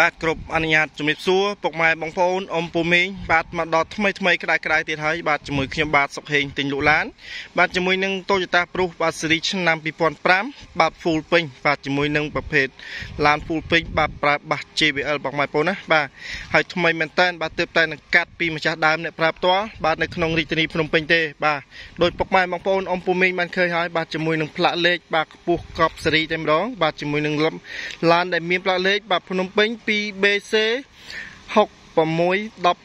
បាទគ្រប់អនុញ្ញាតជំរាបសួរពុកម៉ែបងប្អូនអ៊ំពូមីងបាទមកដល់ថ្មីថ្មីក្តៅក្តៅទៀតហើយបាទជាមួយខ្ញុំបាទសុកហេងទិញលូឡានបាទជាមួយនឹង Toyota Prus បាទ series ឆ្នាំ2005បាទ full ពេញ បាទជាមួយនឹងប្រភេទឡាន full ពេញបាទប្រើបាស JBL បងម៉ែបងប្អូនណាបាទហើយថ្មីមែនតើបាទទើបតែនឹងកាត់ពីម្ចាស់ដើមអ្នកប្រើផ្ទាល់បាទនៅក្នុងរាជធានីភ្នំពេញទេបាទដោយពុកម៉ែបងប្អូនអ៊ំពូមីងបានឃើញហើយបាទជាមួយនឹងផ្លាកលេខបាទខ្ពស់កប់ series តែម្ដងបាទជាមួយនឹងឡានដែលមានផ្លាកលេខបាទភ្នំពេញ 2BC 6 617បាទ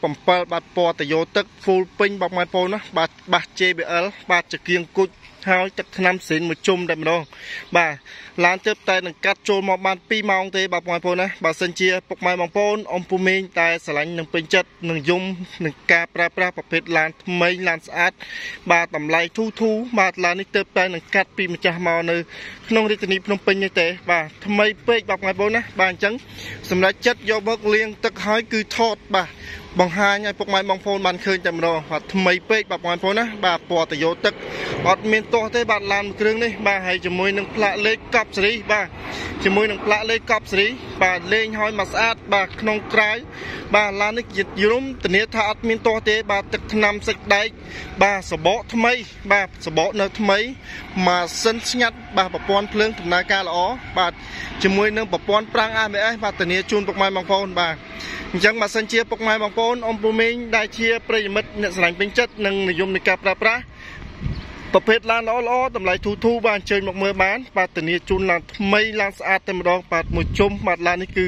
ពណ៌តយោទឹក full ពេញបងប្អូនណាបាទបាស JBL បាទចង្គៀងគុជខោចទឹកថ្នាំសេនមួយជុំតែម្ដង បាទឡានទើបតែនឹងកាត់ចូលមកបាន2ម៉ោងទេបាទបងប្អូនណាបើសិនជាពុកម៉ែបងប្អូនអំពូមីងតែស្រឡាញ់នឹងពេញចិត្តនឹងយំនឹងការប្រើប្រាស់ប្រភេទឡានថ្មីឡានស្អាត បាទតម្លៃធូរធូរបាទឡាននេះទើបតែនឹងកាត់ពីម្ចាស់មកនៅ ក្នុងរាជធានីភ្នំពេញនេះទេបាទថ្មីពេកបាទបងប្អូនណាបាទអញ្ចឹងសម្រាប់ចិត្តយកបើកលៀងទឹកហើយគឺថតបាទបង្ហាញឲ្យពុកម៉ែបងប្អូនបានឃើញតែម្ដងបាទថ្មីពេកបាទបងប្អូនណាបាទពណ៌តយោទឹកអត់មានទាស់ទេបាទឡានគ្រឿងនេះបាទហើយជាមួយនឹងផ្លាកលេខកប់សេរីបាទជាមួយនឹងផ្លាកលេខកប់សេរីបាទលេងឲ្យមកស្អាតបាទក្នុងក្រៅបាទឡាននេះយឺតយំធានា ថាអត់មានទាស់ទេ បាទទឹកថ្នាំសេចដែកបាទសបកថ្មី បាទសបកនៅថ្មីម៉ាស៊ីនស្ងាត់បាទប្រព័ន្ធភ្លើងដំណើរការល្អបាទជាមួយនឹងប្រព័ន្ធប្រាំង AMS បាទធានាជូនពុកម៉ែបងប្អូនបាទអញ្ចឹងបើសិនជាពុកម៉ែបងប្អូនអ៊ំពូមីងដែលជាប្រិយមិត្តអ្នកស្រឡាញ់ពេញចិត្តនិងនិយមនៃការប្រើប្រាស់ប្រភេទឡានល្អល្អតម្លៃធូរធូរបានអញ្ជើញមកមើលបាន បាទធានាជូនឡានថ្មីឡានស្អាតតែម្ដងបាទមួយជុំបាទឡាននេះគឺ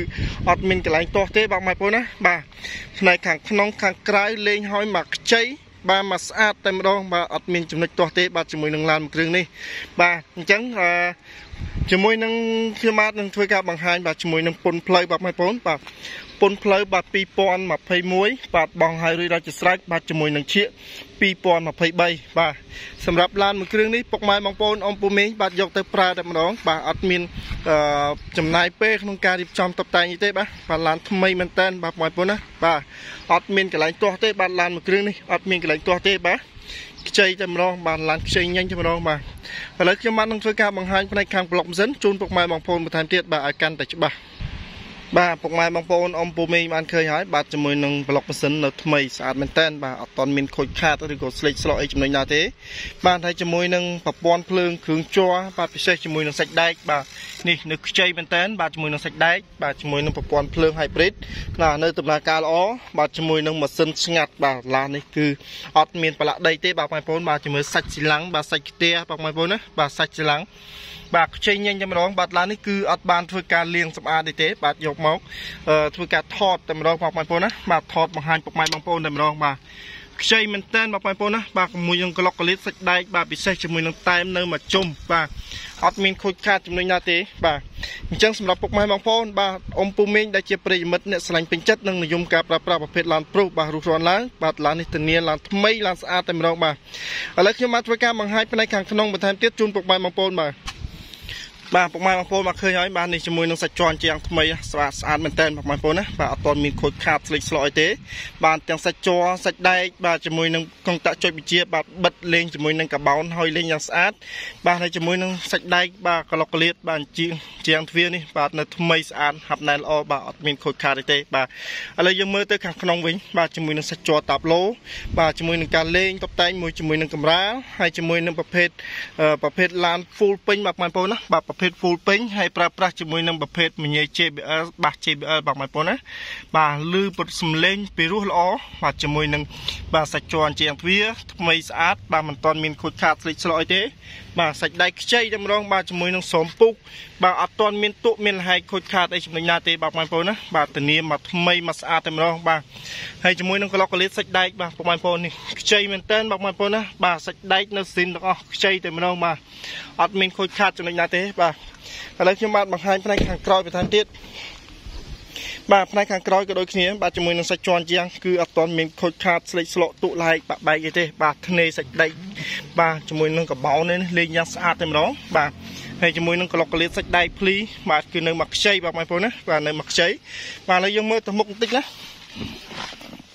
អត់មានកន្លែងទាស់ទេបាទម៉ែប្អូនណាបាទផ្នែកខាងក្នុងខាងក្រៅលេងហើយមកខ្ចីបាទមកស្អាតតែម្ដងបាទអត់មានចំណុចទាស់ទេបាទជាមួយនឹងឡានមួយគ្រឿងនេះបាទអញ្ចឹងអឺជាមួយនឹងខ្ញុំបាទនឹងធ្វើការបង្ហាញបាទជាមួយនឹងពុនផ្លូវបាទបងប្អូនបាទពុនផ្លូវបាទ2021បាទបងហើយរួចរាល់ជាស្រេចបាទជាមួយនឹងឈៀក2023បាទសម្រាប់ឡានមួយគ្រឿងនេះពុកម៉ែបងប្អូនអ៊ំពូមីងបាទយកទៅប្រើតែម្ដងបាទអត់មានចំណាយពេលក្នុងការរៀបចំតុបតែងទេបាទបាទឡានថ្មីមែនតើបាទបងប្អូនណាបាទអត់មានកន្លែងទាស់ទេបាទឡានមួយគ្រឿងនេះអត់មានកន្លែងទាស់ទេបាទខ្ចីតែម្ដងបាទឡានខ្ចីញញតែម្ដងបាទឥឡូវខ្ញុំបាទនឹងធ្វើការបង្ហាញផ្នែកខាងប្លុកម៉ាស៊ីនជូនពុកម៉ែបងប្អូនបន្ថែមទៀតបាទឲ្យកាន់តែច្បាស់បាទពុកម៉ែបងប្អូនអ៊ំពូមីងបានឃើញហើយបាទជាមួយនឹងប្លុកម៉ាស៊ីននៅថ្មីស្អាតមែនតើបាទអត់តន់មានខូចខាតឬក៏ស្លេកស្លោអីចំណេញដែរទេបាទហើយជាមួយនឹងប្រព័ន្ធភ្លើងគ្រឿងជ័របាទពិសេសជាមួយនឹងសាច់ដែកបាទស្នេះនៅខ្ចីមែនតើបាទជាមួយនឹងសាច់ដែកបាទជាមួយនឹងប្រព័ន្ធភ្លើង hybrid ណានៅដំណើរការល្អបាទជាមួយនឹងម៉ាស៊ីនស្ងាត់បាទឡាននេះគឺអត់មានប្រឡាក់ដីទេបាទបងប្អូនបាទជាមួយសាច់ស៊ីឡាំងបាទសាច់ខ្ទះបងប្អូនណាបាទសាច់ស៊ីឡាំងបាទខ្ចីញញតែម្ដងបាទឡាននេះគឺអត់បានធ្វើការលាងសម្អាតទេបាទយកមកធ្វើការថតតែម្ដងបងប្អូនណាបាទថតបង្ហាញពុកម៉ែបងប្អូនតែម្ដងបាទខ្ចីមែនតើបាទបងប្អូនណាបាទជាមួយនឹងក្លុកកលិតសាច់ដែកបាទពិសេសជាមួយនឹងតែមនៅមកជុំបាទអត់មានខូចខាតចំណុចណាទេបាទអញ្ចឹងសម្រាប់ពុកម៉ែបងប្អូនបាទអ៊ំពូមេងដែលជាប្រិយមិត្តអ្នកឆ្លាញ់ពេញចិត្តនិងនិយមការប្រើប្រាស់ប្រភេទឡានប្រុសបាទរស់រានឡើងបាទឡាននេះធានាឡានថ្មីឡានស្អាតតែម្ដងបាទឥឡូវខ្ញុំមកធ្វើការបង្ហាញផ្នែកខាងក្នុងបន្ថែមទៀតជូនពុកម៉ែបងប្អូនបាទបាទពុកម៉ែបងប្អូនមកឃើញហើយបាទនេះជាមួយនឹងសាច់ជន់ជាងថ្មីស្អាតស្អាតមែនតើពុកម៉ែបងប្អូនណាបាទអត់ទាន់មានខូចខាតស្លេកស្លោអីទេបាទទាំងសាច់ជ័រសាច់ដែកបាទជាមួយនឹងកងតាក់ចុចវិជាបាទបិទលេងជាមួយនឹងកាបោនហើយលេងយ៉ាងស្អាតបាទហើយជាមួយនឹងសាច់ដែកបាទក្លុកក្លៀតបាទជាងជាងទ្វារនេះបាទនៅថ្មីស្អាតហាប់ណែនល្អបាទអត់មានខូចខាតទេបាទឥឡូវយើងមើលទៅខាងក្នុងវិញបាទជាមួយនឹងសាច់ជ័រតាប់ឡូបាទជាមួយនឹងការលេងតុបតែងមួយជាមួយនឹងកម្រាលហើយជាមួយនឹងប្រភេទប្រភេទឡាន full ពេញបាទបងប្អូនណាបាទប្រភេទ full ពេញហើយប្រើប្រាស់ជាមួយនឹងប្រភេទមញ៉េ JBL បាស JBL បងប្អូនណាបាទលឺពុតសំលេងពីរោះល្អបាទជាមួយនឹងបាទសាច់ជ័រជាងទ្វារថ្មីស្អាតបាទមិនទាន់មានខូចខាតស្លេកស្លោអីទេបាទសាច់ដៃខ្ចីតែម្ដងបាទជាមួយនឹងសោមពុកបាទអត់ទាន់មានទុកមានហែកខូចខាតអីចំណុចណាទេបាទបងប្អូនណាបាទធានាមកថ្មីមកស្អាតតែម្ដងបាទហើយជាមួយនឹងក្លោកកលៀតសាច់ដែកបាទបងប្អូននេះខ្ចីមែនតើបងប្អូនណាបាទសាច់ដែកនៅស៊ីនទាំងអស់ខ្ចីតែម្ដងបាទអត់មានខូចខាតចំណុចណាទេបាទឥឡូវខ្ញុំបាទបង្ហាញផ្នែកខាងក្រោយបន្ថែមទៀតបាទផ្នែកខាងក្រោយក៏ដូចគ្នាបាទជាមួយនឹងសាច់ជន់ជាងគឺអត់ទាន់មានខូចខាតស្លេកស្លក់ទូឡាយបាក់បែកទេបាទធ្នេសាច់ដី បាទជាមួយនឹងកបោនេះលេងយ៉ាងស្អាតតែម្ដងបាទហើយជាមួយនឹងក្លុកកលៀតសាច់ដែកភ្លីបាទគឺនៅមកខ្ចីបាទបងប្អូនណាបាទនៅមកខ្ចីបាទឥឡូវយើងមើលទៅមុខបន្តិចណា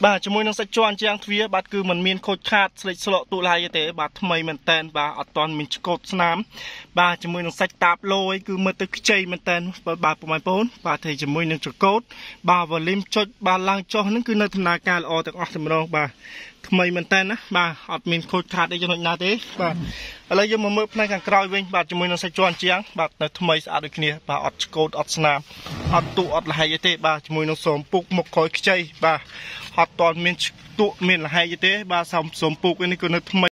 បាទជាមួយនឹងសាច់ជន់ជាងទ្វាបាទគឺมันមានខូចខាតស្លេកស្លក់ទូឡាយទេបាទថ្មីមែនតែនបាទអត់តន់មានឆ្កូតស្នាមបាទជាមួយនឹងសាច់តាបលយគឺមើលទៅខ្ចីមែនតែនបាទបងប្អូនបាទហើយជាមួយនឹងចកោតបាទ volume ចុចបាទឡើងចុះហ្នឹងគឺនៅដំណើរការល្អទាំងអស់ចម្រងបាទថ្មីមែនតើណាបាទអត់មានខូចខាតអីចំណុចណាទេបាទឥឡូវយើងមកមើលផ្នែកខាងក្រោយវិញបាទជាមួយនឹងសាច់ជន់ជាងបាទនៅថ្មីស្អាតដូចគ្នាបាទអត់ឆ្កូតអត់ស្នាមអត់ទូអត់លហែកអីទេបាទជាមួយនឹងសោមពុកមុខក្រោយខ្ចីបាទអត់តមានឈ្ទក់មានលហែកទេ បាទសូមសូមពូកនេះក៏នៅថ្មី